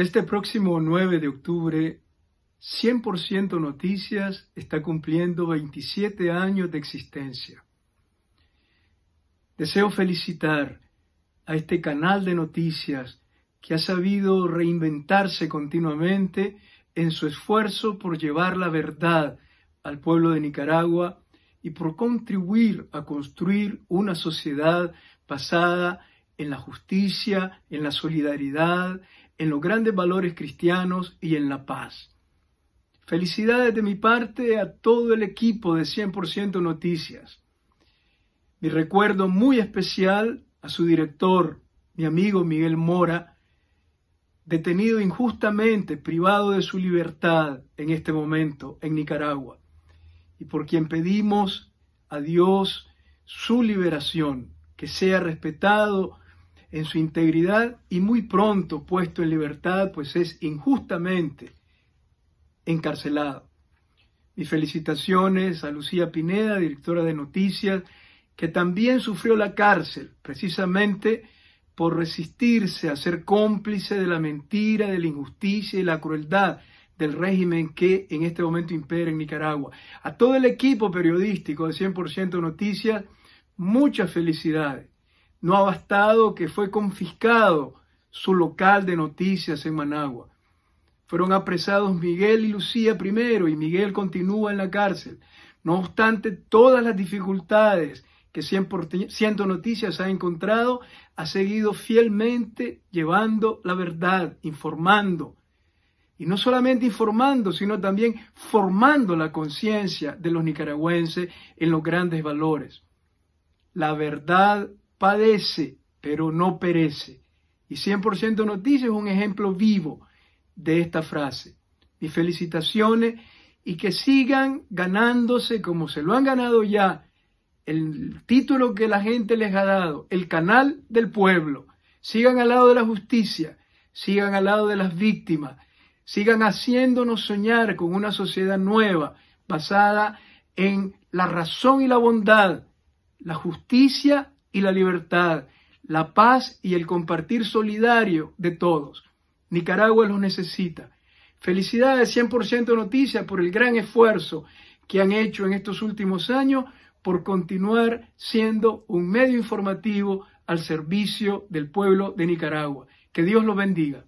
Este próximo 9 de octubre, 100% Noticias está cumpliendo 27 años de existencia. Deseo felicitar a este canal de noticias que ha sabido reinventarse continuamente en su esfuerzo por llevar la verdad al pueblo de Nicaragua y por contribuir a construir una sociedad basada en la justicia, en la solidaridad, en los grandes valores cristianos y en la paz. Felicidades de mi parte a todo el equipo de 100% Noticias. Mi recuerdo muy especial a su director, mi amigo Miguel Mora, detenido injustamente, privado de su libertad en este momento en Nicaragua, y por quien pedimos a Dios su liberación, que sea respetado en su integridad y muy pronto puesto en libertad, pues es injustamente encarcelado. Mis felicitaciones a Lucía Pineda, directora de Noticias, que también sufrió la cárcel precisamente por resistirse a ser cómplice de la mentira, de la injusticia y la crueldad del régimen que en este momento impera en Nicaragua. A todo el equipo periodístico de 100% Noticias, muchas felicidades. No ha bastado que fue confiscado su local de noticias en Managua. Fueron apresados Miguel y Lucía primero y Miguel continúa en la cárcel. No obstante todas las dificultades que Siendo Noticias ha encontrado, ha seguido fielmente llevando la verdad, informando. Y no solamente informando, sino también formando la conciencia de los nicaragüenses en los grandes valores. La verdad padece, pero no perece. Y 100% Noticias es un ejemplo vivo de esta frase. Mis felicitaciones y que sigan ganándose como se lo han ganado ya el título que la gente les ha dado, el canal del pueblo. Sigan al lado de la justicia, sigan al lado de las víctimas, sigan haciéndonos soñar con una sociedad nueva basada en la razón y la bondad, la justicia y la libertad, la paz y el compartir solidario de todos. Nicaragua los necesita. Felicidades 100% Noticias por el gran esfuerzo que han hecho en estos últimos años por continuar siendo un medio informativo al servicio del pueblo de Nicaragua. Que Dios los bendiga.